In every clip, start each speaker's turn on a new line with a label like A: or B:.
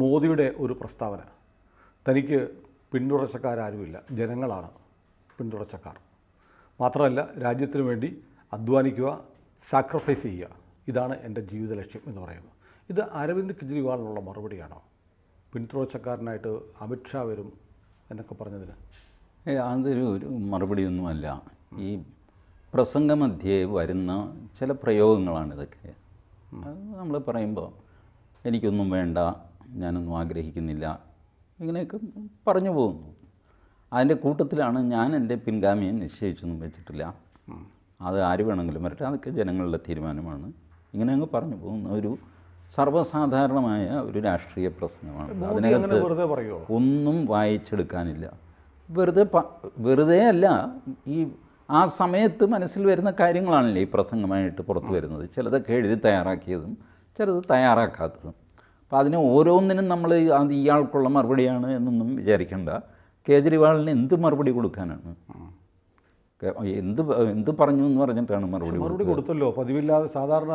A: മോദിയുടെ ഒരു പ്രസ്താവന തനിക്ക് പിന്തുടർച്ചക്കാരാരുമില്ല ജനങ്ങളാണ് പിന്തുടർച്ചക്കാർ മാത്രമല്ല രാജ്യത്തിനു വേണ്ടി അധ്വാനിക്കുക സാക്രിഫൈസ് ചെയ്യുക ഇതാണ് എൻ്റെ ജീവിത ലക്ഷ്യം എന്ന് പറയുന്നത് ഇത് അരവിന്ദ് കെജ്രിവാളിനുള്ള മറുപടിയാണോ പിന്തുടർച്ചക്കാരനായിട്ട് അമിത്ഷാ വരും എന്നൊക്കെ പറഞ്ഞതിന്
B: അതൊരു ഒരു മറുപടിയൊന്നുമല്ല ഈ പ്രസംഗമധ്യേ വരുന്ന ചില പ്രയോഗങ്ങളാണ് ഇതൊക്കെ നമ്മൾ പറയുമ്പോൾ എനിക്കൊന്നും വേണ്ട ഞാനൊന്നും ആഗ്രഹിക്കുന്നില്ല ഇങ്ങനെയൊക്കെ പറഞ്ഞു പോകുന്നു അതിൻ്റെ കൂട്ടത്തിലാണ് ഞാൻ എൻ്റെ പിൻഗാമിയെ നിശ്ചയിച്ചൊന്നും വെച്ചിട്ടില്ല അത് ആര് വേണമെങ്കിലും വരട്ടെ അതൊക്കെ ജനങ്ങളുടെ തീരുമാനമാണ് ഇങ്ങനെ അങ്ങ് പറഞ്ഞു പോകുന്ന ഒരു സർവ്വസാധാരണമായ ഒരു രാഷ്ട്രീയ പ്രശ്നമാണ് അതിനകത്ത് ഒന്നും വായിച്ചെടുക്കാനില്ല വെറുതെ വെറുതെ അല്ല ഈ ആ സമയത്ത് മനസ്സിൽ വരുന്ന കാര്യങ്ങളാണല്ലോ ഈ പ്രസംഗമായിട്ട് പുറത്തു വരുന്നത് ചിലതൊക്കെ എഴുതി തയ്യാറാക്കിയതും ചിലത് തയ്യാറാക്കാത്തതും അപ്പോൾ അതിന് ഓരോന്നിനും നമ്മൾ അത് ഇയാൾക്കുള്ള മറുപടിയാണ് എന്നൊന്നും വിചാരിക്കേണ്ട കേജ്രിവാളിന് എന്ത് മറുപടി കൊടുക്കാനാണ് എന്ത് എന്ത് പറഞ്ഞു എന്ന് പറഞ്ഞിട്ടാണ് മറുപടി മറുപടി
A: കൊടുത്തല്ലോ പതിവില്ലാതെ സാധാരണ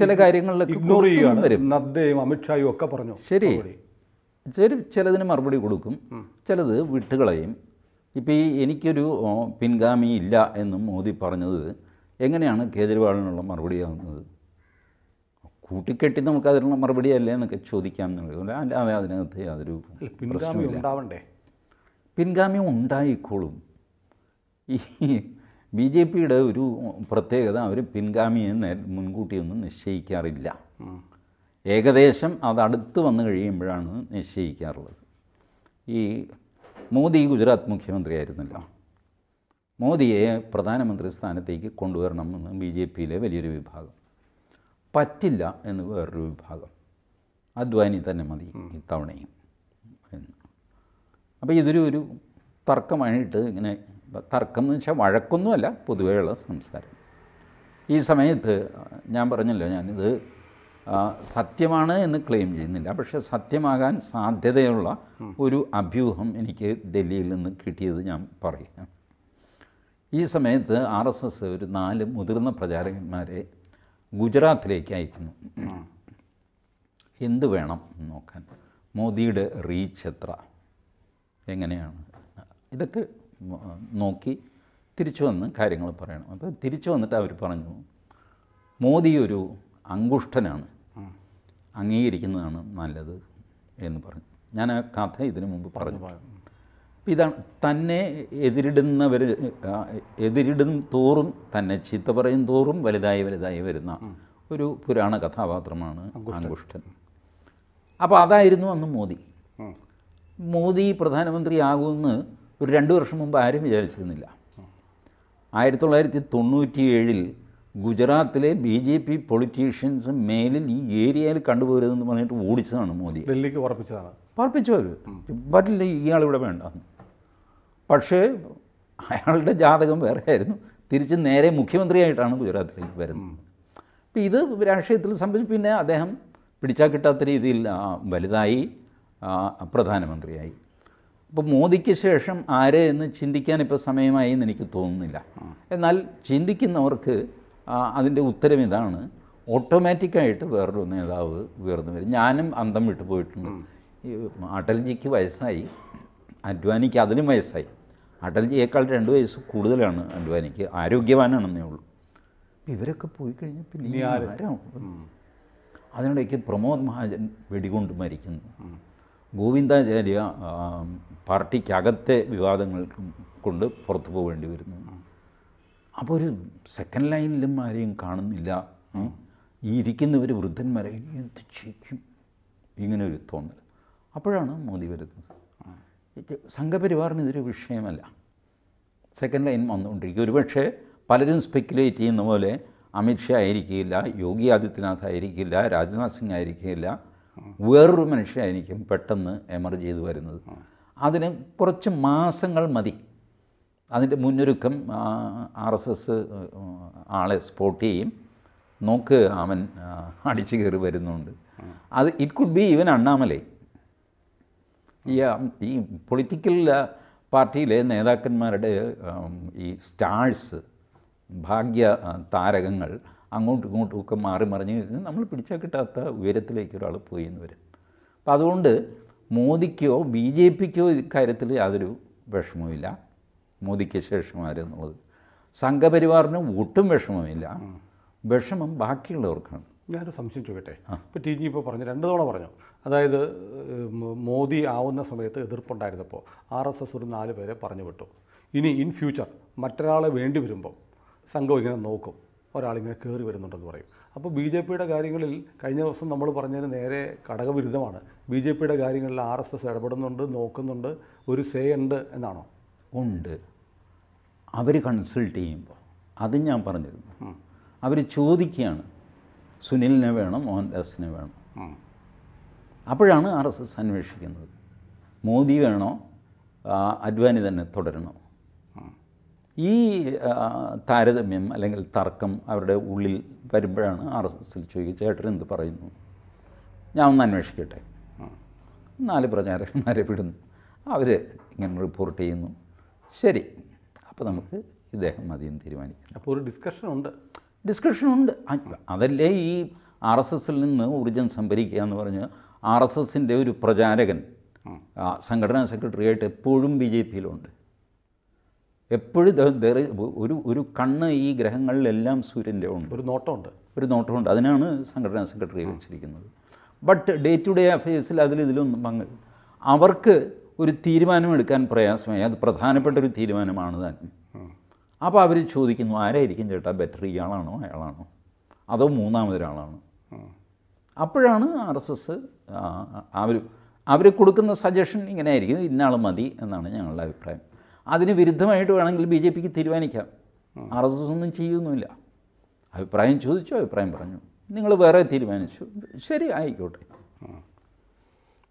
A: ചില കാര്യങ്ങളിലൊക്കെ ഇഗ്നോർ ചെയ്യുകയാണ്
B: നദ്ദയും അമിത്ഷായും ഒക്കെ പറഞ്ഞു ശരി ശരി ചിലതിന് മറുപടി കൊടുക്കും ചിലത് വിട്ടുകളയും ഇപ്പോൾ ഈ എനിക്കൊരു പിൻഗാമി ഇല്ല എന്ന് മോദി പറഞ്ഞത് എങ്ങനെയാണ് കേജ്രിവാളിനുള്ള മറുപടിയാകുന്നത് കൂട്ടിക്കെട്ടി നമുക്ക് അതിനുള്ള മറുപടി അല്ലേ എന്നൊക്കെ ചോദിക്കാം എന്നുള്ളത് അല്ലാതെ അതിനകത്ത് യാതൊരു
A: പിൻഗാമി ഉണ്ടാവണ്ടേ
B: പിൻഗാമി ഉണ്ടായിക്കോളും ഈ ബി ജെ പിയുടെ ഒരു പ്രത്യേകത അവർ പിൻഗാമിയെ മുൻകൂട്ടിയൊന്നും നിശ്ചയിക്കാറില്ല ഏകദേശം അത് അടുത്ത് വന്നു കഴിയുമ്പോഴാണ് നിശ്ചയിക്കാറുള്ളത് ഈ മോദി ഗുജറാത്ത് മുഖ്യമന്ത്രി മുഖ്യമന്ത്രിയായിരുന്നല്ലോ മോദിയെ പ്രധാനമന്ത്രി സ്ഥാനത്തേക്ക് കൊണ്ടുവരണമെന്ന് ബി ജെ പിയിലെ വലിയൊരു വിഭാഗം പറ്റില്ല എന്ന് വേറൊരു വിഭാഗം അധ്വാനി തന്നെ മതി ഇത്തവണയും അപ്പോൾ ഇതൊരു ഒരു തർക്കമായിട്ട് ഇങ്ങനെ തർക്കം എന്ന് വെച്ചാൽ വഴക്കൊന്നുമല്ല പൊതുവെയുള്ള സംസാരം ഈ സമയത്ത് ഞാൻ പറഞ്ഞല്ലോ ഞാനിത് സത്യമാണ് എന്ന് ക്ലെയിം ചെയ്യുന്നില്ല പക്ഷേ സത്യമാകാൻ സാധ്യതയുള്ള ഒരു അഭ്യൂഹം എനിക്ക് ഡൽഹിയിൽ നിന്ന് കിട്ടിയത് ഞാൻ പറയാം ഈ സമയത്ത് ആർ എസ് എസ് ഒരു നാല് മുതിർന്ന പ്രചാരകന്മാരെ ഗുജറാത്തിലേക്ക് അയക്കുന്നു എന്ത് വേണം നോക്കാൻ മോദിയുടെ റീച്ച് എത്ര എങ്ങനെയാണ് ഇതൊക്കെ നോക്കി തിരിച്ചു വന്ന് കാര്യങ്ങൾ പറയണം അപ്പോൾ തിരിച്ചു വന്നിട്ട് അവർ പറഞ്ഞു മോദി ഒരു അങ്കുഷ്ഠനാണ് അംഗീകരിക്കുന്നതാണ് നല്ലത് എന്ന് പറഞ്ഞു ഞാൻ ആ കഥ ഇതിനു മുമ്പ് പറഞ്ഞു ഇതാണ് തന്നെ എതിരിടുന്നവർ എതിരിടും തോറും തന്നെ ചീത്ത പറയും തോറും വലുതായി വലുതായി വരുന്ന ഒരു പുരാണ കഥാപാത്രമാണ് അങ്കുഷ്ഠൻ അപ്പോൾ അതായിരുന്നു അന്ന് മോദി മോദി പ്രധാനമന്ത്രി ആകുമെന്ന് ഒരു രണ്ട് വർഷം മുമ്പ് ആരും വിചാരിച്ചിരുന്നില്ല ആയിരത്തി തൊള്ളായിരത്തി ഏഴിൽ ഗുജറാത്തിലെ ബി ജെ പി പൊളിറ്റീഷ്യൻസ് മേലിൽ ഈ ഏരിയയിൽ കണ്ടുപോരുതെന്ന് പറഞ്ഞിട്ട് ഓടിച്ചതാണ് മോദി ഡൽഹിക്ക് പറപ്പിച്ചതാണ് പറപ്പിച്ചു പറ്റില്ല ഇയാളിവിടെ വേണ്ടെന്ന് പക്ഷേ അയാളുടെ ജാതകം വേറെ ആയിരുന്നു തിരിച്ച് നേരെ മുഖ്യമന്ത്രിയായിട്ടാണ് ഗുജറാത്തിലേക്ക് വരുന്നത് അപ്പം ഇത് രാഷ്ട്രീയത്തിൽ സംബന്ധിച്ച് പിന്നെ അദ്ദേഹം പിടിച്ചാൽ കിട്ടാത്ത രീതിയിൽ വലുതായി പ്രധാനമന്ത്രിയായി അപ്പോൾ മോദിക്ക് ശേഷം ആരെ എന്ന് ചിന്തിക്കാൻ ഇപ്പോൾ സമയമായി എന്ന് എനിക്ക് തോന്നുന്നില്ല എന്നാൽ ചിന്തിക്കുന്നവർക്ക് അതിൻ്റെ ഉത്തരം ഇതാണ് ഓട്ടോമാറ്റിക്കായിട്ട് വേറൊരു നേതാവ് ഉയർന്നു വരും ഞാനും അന്തം വിട്ടു പോയിട്ടുണ്ട് അടൽജിക്ക് വയസ്സായി അഡ്വാനിക്ക് അതിനും വയസ്സായി അടൽജിയേക്കാൾ രണ്ട് വയസ്സ് കൂടുതലാണ് അഡ്വാനിക്ക് ആരോഗ്യവാനാണെന്നേ ഉള്ളൂ ഇവരൊക്കെ പോയി കഴിഞ്ഞാൽ പിന്നെ അതിനിടയ്ക്ക് പ്രമോദ് മഹാജൻ വെടികൊണ്ട് മരിക്കുന്നു ഗോവിന്ദാചാര്യ പാർട്ടിക്കകത്തെ വിവാദങ്ങൾ കൊണ്ട് പുറത്തു പോകേണ്ടി വരുന്നു അപ്പോൾ ഒരു സെക്കൻഡ് ലൈനിലും ആരെയും കാണുന്നില്ല ഈ ഇരിക്കുന്നവർ വൃദ്ധന്മാരെ എന്ത് ചെയ്യും ഇങ്ങനെ ഒരു തോന്നൽ അപ്പോഴാണ് മോദി വരുന്നത് സംഘപരിവാറിന് ഇതൊരു വിഷയമല്ല സെക്കൻഡ് ലൈൻ വന്നുകൊണ്ടിരിക്കും ഒരുപക്ഷെ പലരും സ്പെക്കുലേറ്റ് ചെയ്യുന്ന പോലെ അമിത്ഷാ ആയിരിക്കില്ല യോഗി ആദിത്യനാഥ് ആയിരിക്കില്ല രാജ്നാഥ് സിംഗ് ആയിരിക്കില്ല വേറൊരു മനുഷ്യനായിരിക്കും പെട്ടെന്ന് എമർജ് ചെയ്ത് വരുന്നത് അതിന് കുറച്ച് മാസങ്ങൾ മതി അതിൻ്റെ മുന്നൊരുക്കം ആർ എസ് എസ് ആളെ സ്പോട്ട് ചെയ്യും നോക്ക് അവൻ അടിച്ചു കയറി വരുന്നുണ്ട് അത് it could be even Annamalai ഈ ഈ പൊളിറ്റിക്കൽ പാർട്ടിയിലെ നേതാക്കന്മാരുടെ ഈ സ്റ്റാഴ്സ് ഭാഗ്യ താരകങ്ങൾ അങ്ങോട്ടും ഇങ്ങോട്ടും ഒക്കെ മാറി മറിഞ്ഞ് നമ്മൾ പിടിച്ചാൽ കിട്ടാത്ത ഉയരത്തിലേക്ക് ഒരാൾ പോയി എന്ന് വരും അപ്പം അതുകൊണ്ട് മോദിക്കോ ബി ജെ പിക്കോ ഇക്കാര്യത്തിൽ യാതൊരു വിഷമവുമില്ല മോദിക്ക് ശേഷം ആരെന്നുള്ളത് സംഘപരിവാറിന് ഒട്ടും വിഷമമില്ല വിഷമം ബാക്കിയുള്ളവർക്കാണ്
A: ഞാനൊരു സംശയം ചോദിക്കട്ടെ ഇപ്പോൾ ടി ജി ഇപ്പോൾ പറഞ്ഞു രണ്ട് തവണ പറഞ്ഞു അതായത് മോദി ആവുന്ന സമയത്ത് എതിർപ്പുണ്ടായിരുന്നപ്പോൾ ആർ എസ് എസ് ഒരു നാല് പേരെ പറഞ്ഞു വിട്ടു ഇനി ഇൻ ഫ്യൂച്ചർ മറ്റൊരാളെ വേണ്ടി വരുമ്പോൾ സംഘം ഇങ്ങനെ നോക്കും ഒരാളിങ്ങനെ കയറി വരുന്നുണ്ടെന്ന് പറയും അപ്പോൾ ബി ജെ പിയുടെ കാര്യങ്ങളിൽ കഴിഞ്ഞ ദിവസം നമ്മൾ പറഞ്ഞതിന് നേരെ ഘടകവിരുദ്ധമാണ് ബി ജെ പിയുടെ കാര്യങ്ങളിൽ ആർ എസ് എസ് ഇടപെടുന്നുണ്ട് നോക്കുന്നുണ്ട് ഒരു സേ ഉണ്ട് എന്നാണോ
B: ഉണ്ട് അവർ കൺസൾട്ട് ചെയ്യുമ്പോൾ അത് ഞാൻ പറഞ്ഞിരുന്നു അവർ ചോദിക്കുകയാണ് സുനിലിനെ വേണം മോഹൻദാസിനെ വേണം അപ്പോഴാണ് ആർ എസ് എസ് അന്വേഷിക്കുന്നത് മോദി വേണോ അദ്വാനി തന്നെ തുടരണോ ഈ താരതമ്യം അല്ലെങ്കിൽ തർക്കം അവരുടെ ഉള്ളിൽ വരുമ്പോഴാണ് ആർ എസ് എസിൽ ചോദിക്കുക ചേട്ടൻ എന്ത് പറയുന്നു ഞാൻ ഒന്ന് അന്വേഷിക്കട്ടെ നാല് പ്രചാരകന്മാരെ വിടുന്നു അവർ ഇങ്ങനെ റിപ്പോർട്ട് ചെയ്യുന്നു ശരി അപ്പോൾ നമുക്ക് ഇദ്ദേഹം മതിയെന്ന് തീരുമാനിക്കാം
A: അപ്പോൾ ഒരു ഡിസ്കഷനുണ്ട് ഡിസ്കഷനുണ്ട്
B: അതല്ലേ ഈ ആർ എസ് എസിൽ നിന്ന് ഊർജ്ജം സംഭരിക്കുക എന്ന് പറഞ്ഞ് ആർ എസ് എസിൻ്റെ ഒരു പ്രചാരകൻ സംഘടനാ സെക്രട്ടറി ആയിട്ട് എപ്പോഴും ബി ജെ പിയിലുണ്ട് എപ്പോഴും ഒരു ഒരു കണ്ണ് ഈ ഗ്രഹങ്ങളിലെല്ലാം സൂര്യൻ്റെ ഉണ്ട് ഒരു നോട്ടമുണ്ട് ഒരു നോട്ടമുണ്ട് അതിനാണ് സംഘടനാ സെക്രട്ടറി വെച്ചിരിക്കുന്നത് ബട്ട് ഡേ ടു ഡേ അഫയേഴ്സിൽ അതിൽ ഇതിലൊന്നും പങ്ക് അവർക്ക് ഒരു തീരുമാനമെടുക്കാൻ പ്രയാസമായി അത് പ്രധാനപ്പെട്ട ഒരു തീരുമാനമാണ് തന്നെ അപ്പോൾ അവർ ചോദിക്കുന്നു ആരായിരിക്കും ചേട്ടാ ബെറ്റർ ഇയാളാണോ അയാളാണോ അതോ മൂന്നാമതൊരാളാണോ അപ്പോഴാണ് ആർ എസ് എസ് അവർ അവർ കൊടുക്കുന്ന സജഷൻ ഇങ്ങനെ ആയിരിക്കും ഇന്നയാൾ മതി എന്നാണ് ഞങ്ങളുടെ അഭിപ്രായം അതിന് വിരുദ്ധമായിട്ട് വേണമെങ്കിൽ ബി ജെ പിക്ക് തീരുമാനിക്കാം ആർ എസ് എസ് ഒന്നും ചെയ്യുന്നുമില്ല അഭിപ്രായം ചോദിച്ചു അഭിപ്രായം പറഞ്ഞു നിങ്ങൾ വേറെ തീരുമാനിച്ചു ശരി ആയിക്കോട്ടെ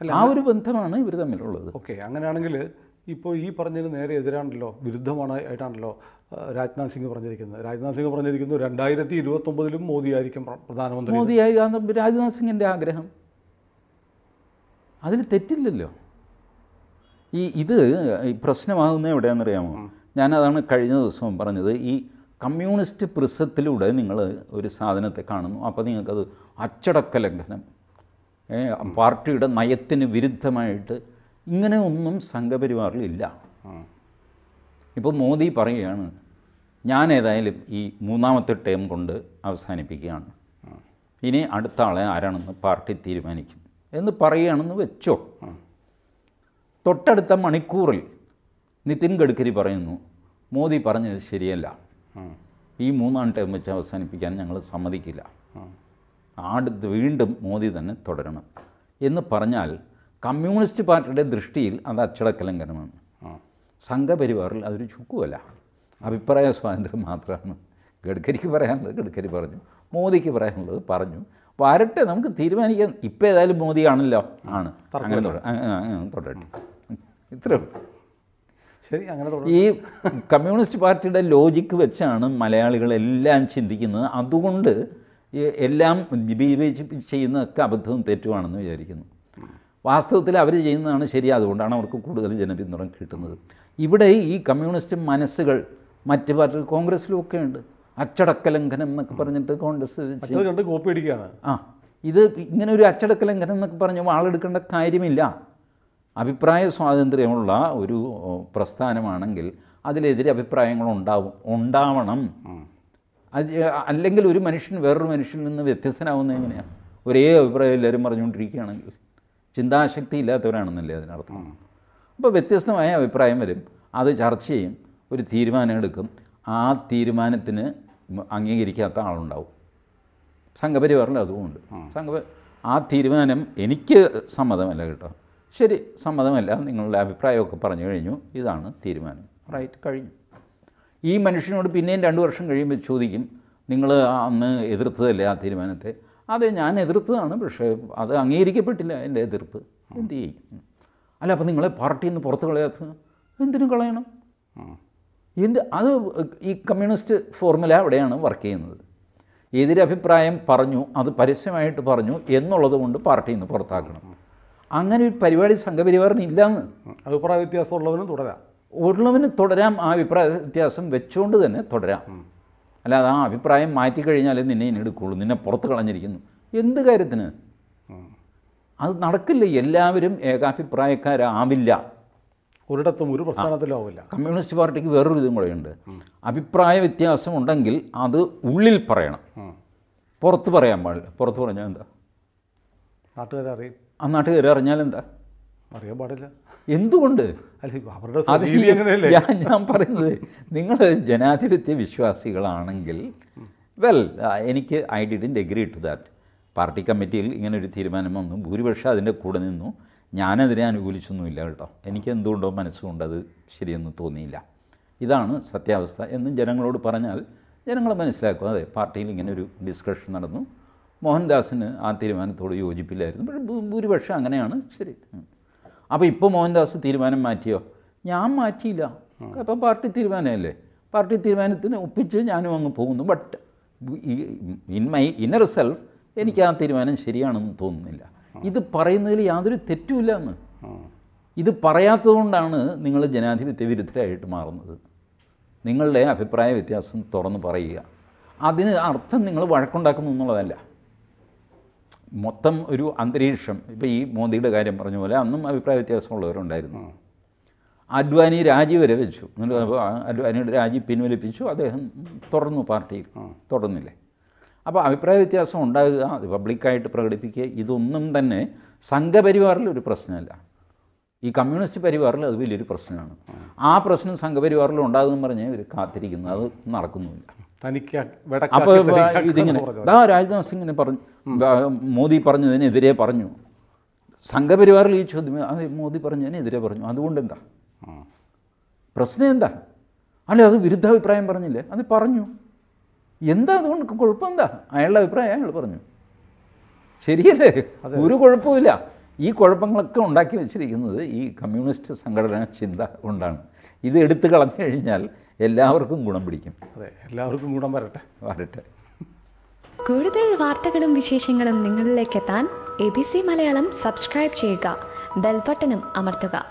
A: അല്ല ആ ഒരു ബന്ധമാണ് ഇവർ തമ്മിലുള്ളത് ഓക്കെ അങ്ങനെയാണെങ്കിൽ ഇപ്പോൾ ഈ പറഞ്ഞതിന് നേരെ എതിരാണല്ലോ വിരുദ്ധമാണ് ആയിട്ടാണല്ലോ രാജ്നാഥ് സിംഗ് പറഞ്ഞിരിക്കുന്നത് രാജ്നാഥ് സിംഗ് പറഞ്ഞിരിക്കുന്നു രണ്ടായിരത്തി ഇരുപത്തൊമ്പതിലും മോദി ആയിരിക്കും പ്രധാനമന്ത്രി മോദി
B: രാജ്നാഥ് സിംഗിൻ്റെ ആഗ്രഹം അതിന് തെറ്റില്ലല്ലോ ഈ ഇത് പ്രശ്നമാകുന്ന എവിടെയാണെന്നറിയാമോ ഞാനതാണ് കഴിഞ്ഞ ദിവസവും പറഞ്ഞത് ഈ കമ്മ്യൂണിസ്റ്റ് പ്രിസത്തിലൂടെ നിങ്ങൾ ഒരു സാധനത്തെ കാണുന്നു അപ്പോൾ നിങ്ങൾക്കത് അച്ചടക്ക ലംഘനം പാർട്ടിയുടെ നയത്തിന് വിരുദ്ധമായിട്ട് ഇങ്ങനെ ഒന്നും സംഘപരിവാറിലില്ല ഇപ്പോൾ മോദി പറയുകയാണ് ഞാൻ ഏതായാലും ഈ മൂന്നാമത്തെ ടേം കൊണ്ട് അവസാനിപ്പിക്കുകയാണ് ഇനി അടുത്ത ആളെ ആരാണെന്ന് പാർട്ടി തീരുമാനിക്കും എന്ന് പറയുകയാണെന്ന് വെച്ചോ തൊട്ടടുത്ത മണിക്കൂറിൽ നിതിൻ ഗഡ്കരി പറയുന്നു മോദി പറഞ്ഞത് ശരിയല്ല ഈ മൂന്നാം ടേം വെച്ച് അവസാനിപ്പിക്കാൻ ഞങ്ങൾ സമ്മതിക്കില്ല അടുത്ത് വീണ്ടും മോദി തന്നെ തുടരണം എന്ന് പറഞ്ഞാൽ കമ്മ്യൂണിസ്റ്റ് പാർട്ടിയുടെ ദൃഷ്ടിയിൽ അത് അച്ചടക്കലംഘനമാണ് സംഘപരിവാറിൽ അതൊരു ചുക്കുമല്ല അഭിപ്രായ സ്വാതന്ത്ര്യം മാത്രമാണ് ഗഡ്കരിക്ക് പറയാനുള്ളത് ഗഡ്കരി പറഞ്ഞു മോദിക്ക് പറയാനുള്ളത് പറഞ്ഞു വരട്ടെ നമുക്ക് തീരുമാനിക്കാൻ ഇപ്പം ഏതായാലും മോദി ആണല്ലോ ആണ് അങ്ങനെ തുടരട്ടെ ഇത്രേ
A: ശരി അങ്ങനെ ഈ
B: കമ്മ്യൂണിസ്റ്റ് പാർട്ടിയുടെ ലോജിക്ക് വെച്ചാണ് മലയാളികളെല്ലാം ചിന്തിക്കുന്നത് അതുകൊണ്ട് എല്ലാം ചെയ്യുന്നതൊക്കെ അബദ്ധവും തെറ്റുമാണെന്ന് വിചാരിക്കുന്നു വാസ്തവത്തിൽ അവർ ചെയ്യുന്നതാണ് ശരി അതുകൊണ്ടാണ് അവർക്ക് കൂടുതൽ ജനപിന്തുണ കിട്ടുന്നത് ഇവിടെ ഈ കമ്മ്യൂണിസ്റ്റ് മനസ്സുകൾ മറ്റ് പാർട്ടി കോൺഗ്രസ്സിലുമൊക്കെ ഉണ്ട് അച്ചടക്ക ലംഘനം എന്നൊക്കെ പറഞ്ഞിട്ട് കോൺഗ്രസ് കോപ്പി അടിക്കുകയാണ് ആ ഇത് ഇങ്ങനെ ഒരു അച്ചടക്ക ലംഘനം എന്നൊക്കെ പറഞ്ഞ് വാളെടുക്കേണ്ട കാര്യമില്ല അഭിപ്രായ സ്വാതന്ത്ര്യമുള്ള ഒരു പ്രസ്ഥാനമാണെങ്കിൽ അതിലെതിരെ അഭിപ്രായങ്ങൾ ഉണ്ടാവും ഉണ്ടാവണം അല്ലെങ്കിൽ ഒരു മനുഷ്യൻ വേറൊരു മനുഷ്യനിൽ നിന്ന് വ്യത്യസ്തനാവുന്ന എങ്ങനെയാണ് ഒരേ അഭിപ്രായം എല്ലാവരും പറഞ്ഞുകൊണ്ടിരിക്കുകയാണെങ്കിൽ ചിന്താശക്തി ഇല്ലാത്തവരാണെന്നല്ലേ അതിനർത്ഥം അപ്പോൾ വ്യത്യസ്തമായ അഭിപ്രായം വരും അത് ചർച്ച ചെയ്യും ഒരു തീരുമാനം എടുക്കും ആ തീരുമാനത്തിന് അംഗീകരിക്കാത്ത ആളുണ്ടാവും സംഘപരിവാറിൽ അതുമുണ്ട് സംഘ ആ തീരുമാനം എനിക്ക് സമ്മതമല്ല കേട്ടോ ശരി സമ്മതമല്ല നിങ്ങളുടെ അഭിപ്രായമൊക്കെ പറഞ്ഞു കഴിഞ്ഞു ഇതാണ് തീരുമാനം റൈറ്റ് കഴിഞ്ഞു ഈ മനുഷ്യനോട് പിന്നെയും രണ്ട് വർഷം കഴിയുമ്പോൾ ചോദിക്കും നിങ്ങൾ അന്ന് എതിർത്തതല്ലേ ആ തീരുമാനത്തെ അതെ ഞാൻ എതിർത്തതാണ് പക്ഷേ അത് അംഗീകരിക്കപ്പെട്ടില്ല എൻ്റെ എതിർപ്പ് എന്ത് ചെയ്യും അല്ല അപ്പം നിങ്ങളെ പാർട്ടിയിൽ നിന്ന് പുറത്ത് കളയാത്ത എന്തിനും കളയണം എന്ത് അത് ഈ കമ്മ്യൂണിസ്റ്റ് ഫോർമുല അവിടെയാണ് വർക്ക് ചെയ്യുന്നത് എതിരഭിപ്രായം പറഞ്ഞു അത് പരസ്യമായിട്ട് പറഞ്ഞു എന്നുള്ളത് കൊണ്ട് പാർട്ടിയിൽ നിന്ന് പുറത്താക്കണം അങ്ങനെ ഒരു പരിപാടി സംഘപരിവാറിന് ഇല്ലാന്ന് അഭിപ്രായ വ്യത്യാസം
A: ഉള്ളവനും തുടരാം
B: ഉള്ളവന് തുടരാം ആ അഭിപ്രായ വ്യത്യാസം വെച്ചുകൊണ്ട് തന്നെ തുടരാം അല്ലാതെ ആ അഭിപ്രായം മാറ്റിക്കഴിഞ്ഞാൽ നിന്നെ ഇനി എടുക്കുകയുള്ളൂ നിന്നെ പുറത്ത് കളഞ്ഞിരിക്കുന്നു എന്ത് കാര്യത്തിന് അത് നടക്കില്ല എല്ലാവരും ഏകാഭിപ്രായക്കാരാവില്ല ഒരിടത്തും ഒരു പ്രസ്ഥാനത്തിലും ആവില്ല കമ്മ്യൂണിസ്റ്റ് പാർട്ടിക്ക് വേറൊരു ഇതും കൂടെയുണ്ട് അഭിപ്രായ വ്യത്യാസം ഉണ്ടെങ്കിൽ അത് ഉള്ളിൽ പറയണം പുറത്ത് പറയാൻ പാടില്ല പുറത്ത് പറഞ്ഞാൽ എന്താ നാട്ടുകാരറിയും ആ നാട്ടുകാരെ അറിഞ്ഞാൽ എന്താ അറിയാൻ പാടില്ല എന്തുകൊണ്ട് ഞാൻ ഞാൻ പറയുന്നത് നിങ്ങൾ ജനാധിപത്യ വിശ്വാസികളാണെങ്കിൽ വെൽ എനിക്ക് I didn't agree to that party കമ്മിറ്റിയിൽ ഇങ്ങനെ ഒരു തീരുമാനം വന്നു ഭൂരിപക്ഷം അതിൻ്റെ കൂടെ നിന്നു ഞാനതിനെ അനുകൂലിച്ചൊന്നുമില്ല കേട്ടോ എനിക്ക് എന്തുകൊണ്ടോ മനസ്സുകൊണ്ട് അത് ശരിയെന്ന് തോന്നിയില്ല ഇതാണ് സത്യാവസ്ഥ എന്നും ജനങ്ങളോട് പറഞ്ഞാൽ ജനങ്ങൾ മനസ്സിലാക്കും അതെ പാർട്ടിയിൽ ഇങ്ങനെ ഒരു ഡിസ്കഷൻ നടന്നു മോഹൻദാസിന് ആ തീരുമാനത്തോട് യോജിപ്പില്ലായിരുന്നു പക്ഷേ ഭൂരിപക്ഷം അങ്ങനെയാണ് ശരി അപ്പോൾ ഇപ്പോൾ മോഹൻദാസ് തീരുമാനം മാറ്റിയോ ഞാൻ മാറ്റിയില്ല അപ്പോൾ പാർട്ടി തീരുമാനമല്ലേ പാർട്ടി തീരുമാനത്തിന് ഒപ്പിച്ച് ഞാനും അങ്ങ് പോകുന്നു but in my inner self എനിക്ക് ആ തീരുമാനം ശരിയാണെന്ന് തോന്നുന്നില്ല ഇത് പറയുന്നതിൽ യാതൊരു തെറ്റുമില്ല എന്ന് ഇത് പറയാത്തതുകൊണ്ടാണ് നിങ്ങൾ ജനാധിപത്യ വിരുദ്ധരായിട്ട് മാറുന്നത് നിങ്ങളുടെ അഭിപ്രായ വ്യത്യാസം തുറന്ന് പറയുക അതിന് അർത്ഥം നിങ്ങൾ വഴക്കുണ്ടാക്കുന്നു എന്നുള്ളതല്ല മൊത്തം ഒരു അന്തരീക്ഷം ഇപ്പോൾ ഈ മോദിയുടെ കാര്യം പറഞ്ഞ പോലെ അന്നും അഭിപ്രായ വ്യത്യാസമുള്ളവരുണ്ടായിരുന്നു അഡ്വാനി രാജി വരെ വെച്ചു അഡ്വാനിയുടെ രാജി പിൻവലിപ്പിച്ചു അദ്ദേഹം തുടർന്നു പാർട്ടിയിൽ തുടർന്നില്ലേ അപ്പോൾ അഭിപ്രായ വ്യത്യാസം ഉണ്ടാകുക അത് പബ്ലിക്കായിട്ട് പ്രകടിപ്പിക്കുക ഇതൊന്നും തന്നെ സംഘപരിവാറിൽ ഒരു പ്രശ്നമല്ല ഈ കമ്മ്യൂണിസ്റ്റ് പരിവാറിൽ അത് വലിയൊരു പ്രശ്നമാണ് ആ പ്രശ്നം സംഘപരിവാറിൽ ഉണ്ടാകുമെന്ന് പറഞ്ഞാൽ ഇവർ കാത്തിരിക്കുന്നു അത് നടക്കുന്നുമില്ല
A: തനിക്ക് ഇതിങ്ങനെ ദാ
B: രാജ്നാഥ് സിംഗിനെ പറഞ്ഞു മോദി പറഞ്ഞതിനെതിരെ പറഞ്ഞു സംഘപരിവാറിൽ ഈ ചോദ്യം അത് മോദി പറഞ്ഞതിനെതിരെ പറഞ്ഞു അതുകൊണ്ട് എന്താ പ്രശ്നം എന്താ അല്ലെ അത് വിരുദ്ധാഭിപ്രായം പറഞ്ഞില്ലേ അത് പറഞ്ഞു എന്താ അതുകൊണ്ട് എന്താ അയാളുടെ അഭിപ്രായം അയാൾ പറഞ്ഞു ശരിയല്ലേ ഒരു കുഴപ്പമില്ല ഈ കുഴപ്പങ്ങളൊക്കെ ഉണ്ടാക്കി വെച്ചിരിക്കുന്നത് ഈ കമ്മ്യൂണിസ്റ്റ് സംഘടനാ ചിന്ത കൊണ്ടാണ് ഇത് എടുത്തു കളഞ്ഞു കഴിഞ്ഞാൽ എല്ലാവർക്കും ഗുണം പിടിക്കും
A: അതെ എല്ലാവർക്കും ഗുണം വരട്ടെ വരട്ടെ കൂടുതൽ വാർത്തകളും വിശേഷങ്ങളും നിങ്ങളിലേക്ക് എത്താൻ A B C Malayalam subscribe ചെയ്യുക ബെൽബട്ടനും അമർത്തുക